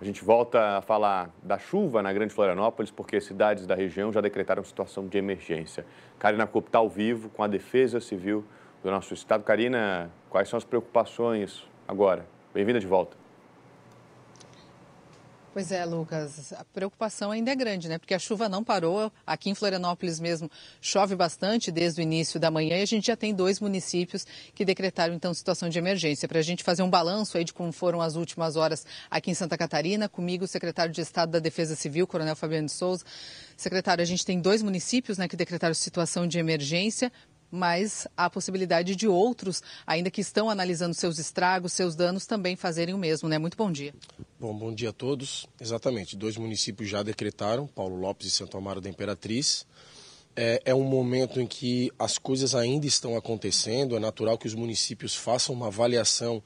A gente volta a falar da chuva na Grande Florianópolis, porque cidades da região já decretaram situação de emergência. Karina Copta ao vivo com a Defesa Civil do nosso estado. Karina, quais são as preocupações agora? Bem-vinda de volta. Pois é, Lucas, a preocupação ainda é grande, né? Porque a chuva não parou. Aqui em Florianópolis mesmo chove bastante desde o início da manhã e a gente já tem dois municípios que decretaram então situação de emergência. Para a gente fazer um balanço aí de como foram as últimas horas aqui em Santa Catarina, comigo o secretário de Estado da Defesa Civil, Coronel Fabiano de Souza. Secretário, a gente tem dois municípios né, que decretaram situação de emergência mas há possibilidade de outros, ainda que estão analisando seus estragos, seus danos, também fazerem o mesmo, né? Muito bom dia. Bom, bom dia a todos. Exatamente, dois municípios já decretaram, Paulo Lopes e Santo Amaro da Imperatriz. É, é um momento em que as coisas ainda estão acontecendo, é natural que os municípios façam uma avaliação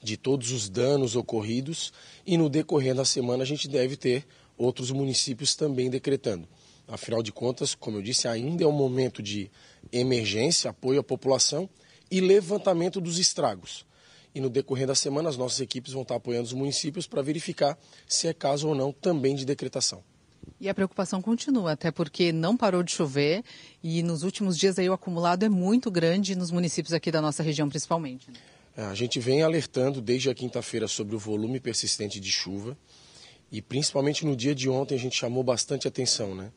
de todos os danos ocorridos e no decorrer da semana a gente deve ter outros municípios também decretando. Afinal de contas, como eu disse, ainda é um momento de emergência, apoio à população e levantamento dos estragos. E no decorrer da semana, as nossas equipes vão estar apoiando os municípios para verificar se é caso ou não também de decretação. E a preocupação continua, até porque não parou de chover e nos últimos dias aí o acumulado é muito grande nos municípios aqui da nossa região principalmente. Né? É, a gente vem alertando desde a quinta-feira sobre o volume persistente de chuva e principalmente no dia de ontem a gente chamou bastante atenção, né?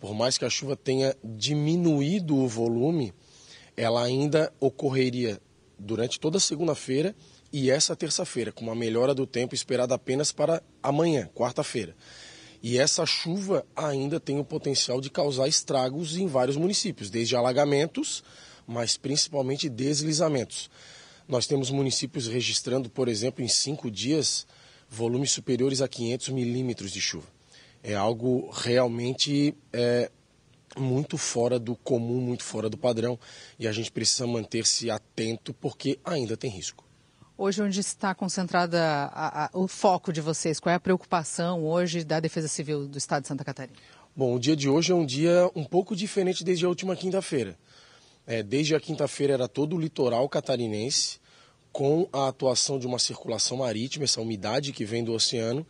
por mais que a chuva tenha diminuído o volume, ela ainda ocorreria durante toda a segunda-feira e essa terça-feira, com uma melhora do tempo esperada apenas para amanhã, quarta-feira. E essa chuva ainda tem o potencial de causar estragos em vários municípios, desde alagamentos, mas principalmente deslizamentos. Nós temos municípios registrando, por exemplo, em cinco dias, volumes superiores a 500 milímetros de chuva é algo realmente é, muito fora do comum, muito fora do padrão, e a gente precisa manter-se atento porque ainda tem risco. Hoje, onde está concentrada o foco de vocês? Qual é a preocupação hoje da Defesa Civil do Estado de Santa Catarina? Bom, o dia de hoje é um dia um pouco diferente desde a última quinta-feira. É, desde a quinta-feira era todo o litoral catarinense, com a atuação de uma circulação marítima, essa umidade que vem do oceano,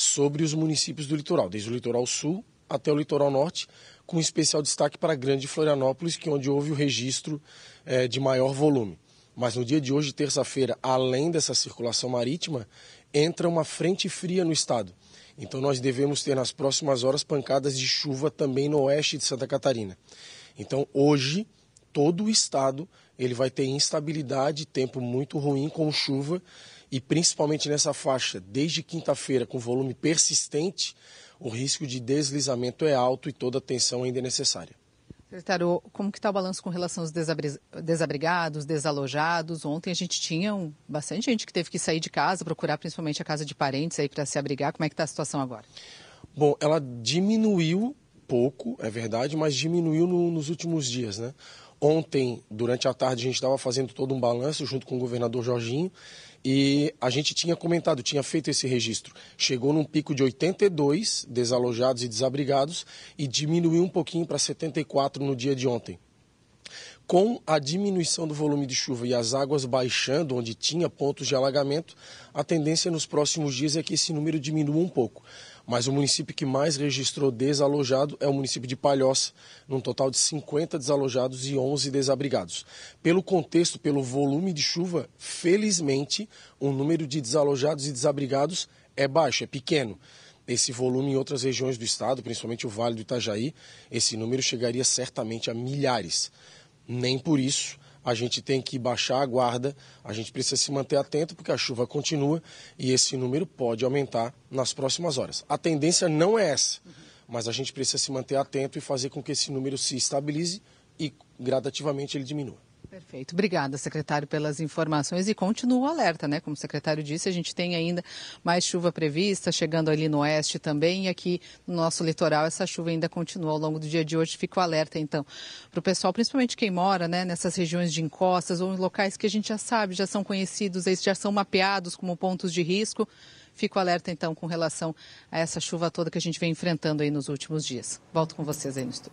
sobre os municípios do litoral, desde o litoral sul até o litoral norte, com especial destaque para a Grande Florianópolis, que é onde houve o registro é, de maior volume. Mas no dia de hoje, terça-feira, além dessa circulação marítima, entra uma frente fria no estado. Então nós devemos ter nas próximas horas pancadas de chuva também no oeste de Santa Catarina. Então hoje todo o estado ele vai ter instabilidade, tempo muito ruim com chuva e principalmente nessa faixa, desde quinta-feira, com volume persistente, o risco de deslizamento é alto e toda atenção ainda é necessária. Secretário, como que está o balanço com relação aos desabrigados, desalojados? Ontem a gente tinha um, bastante gente que teve que sair de casa, procurar principalmente a casa de parentes aí para se abrigar. Como é que está a situação agora? Bom, ela diminuiu pouco, é verdade, mas diminuiu no, nos últimos dias, né? Ontem, durante a tarde, a gente estava fazendo todo um balanço junto com o governador Jorginho e a gente tinha comentado, tinha feito esse registro. Chegou num pico de 82 desalojados e desabrigados e diminuiu um pouquinho para 74 no dia de ontem. Com a diminuição do volume de chuva e as águas baixando onde tinha pontos de alagamento, a tendência nos próximos dias é que esse número diminua um pouco. Mas o município que mais registrou desalojado é o município de Palhoça, num total de 50 desalojados e 11 desabrigados. Pelo contexto, pelo volume de chuva, felizmente, o número de desalojados e desabrigados é baixo, é pequeno esse volume em outras regiões do estado, principalmente o Vale do Itajaí, esse número chegaria certamente a milhares. Nem por isso a gente tem que baixar a guarda, a gente precisa se manter atento porque a chuva continua e esse número pode aumentar nas próximas horas. A tendência não é essa, mas a gente precisa se manter atento e fazer com que esse número se estabilize e gradativamente ele diminua. Perfeito. Obrigada, secretário, pelas informações e continua o alerta, né? Como o secretário disse, a gente tem ainda mais chuva prevista, chegando ali no oeste também, e aqui no nosso litoral essa chuva ainda continua ao longo do dia de hoje. Fico alerta, então, para o pessoal, principalmente quem mora né, nessas regiões de encostas ou em locais que a gente já sabe, já são conhecidos, já são mapeados como pontos de risco. Fico alerta, então, com relação a essa chuva toda que a gente vem enfrentando aí nos últimos dias. Volto com vocês aí no estúdio.